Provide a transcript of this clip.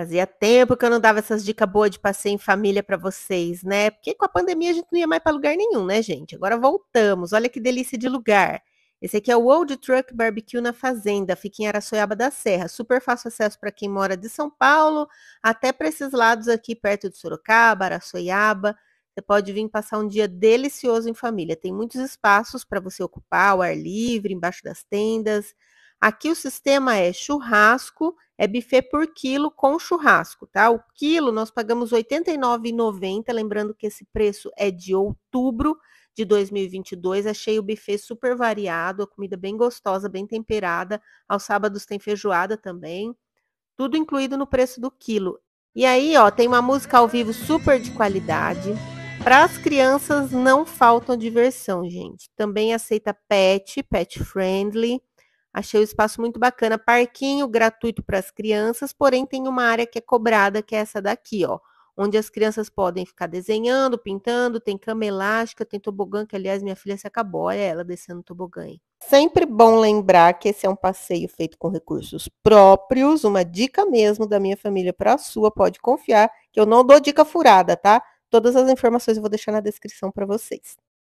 Fazia tempo que eu não dava essas dicas boas de passeio em família para vocês, né? Porque com a pandemia a gente não ia mais para lugar nenhum, né, gente? Agora voltamos. Olha que delícia de lugar. Esse aqui é o Old Truck Barbecue na Fazenda, fica em Araçoiaba da Serra. Super fácil acesso para quem mora de São Paulo, até para esses lados aqui perto de Sorocaba, Araçoiaba. Você pode vir passar um dia delicioso em família. Tem muitos espaços para você ocupar, o ar livre, embaixo das tendas. Aqui o sistema é churrasco, é buffet por quilo com churrasco, tá? O quilo nós pagamos R$ 89,90, lembrando que esse preço é de outubro de 2022. Achei o buffet super variado, a comida bem gostosa, bem temperada. Aos sábados tem feijoada também. Tudo incluído no preço do quilo. E aí, ó, tem uma música ao vivo super de qualidade. Para as crianças não faltam diversão, gente. Também aceita pet, pet friendly. Achei o espaço muito bacana, parquinho gratuito para as crianças, porém tem uma área que é cobrada, que é essa daqui, ó, onde as crianças podem ficar desenhando, pintando, tem cama elástica, tem tobogã, que aliás minha filha se acabou, olha ela descendo o tobogã. Sempre bom lembrar que esse é um passeio feito com recursos próprios, uma dica mesmo da minha família para a sua, pode confiar que eu não dou dica furada, tá? Todas as informações eu vou deixar na descrição para vocês.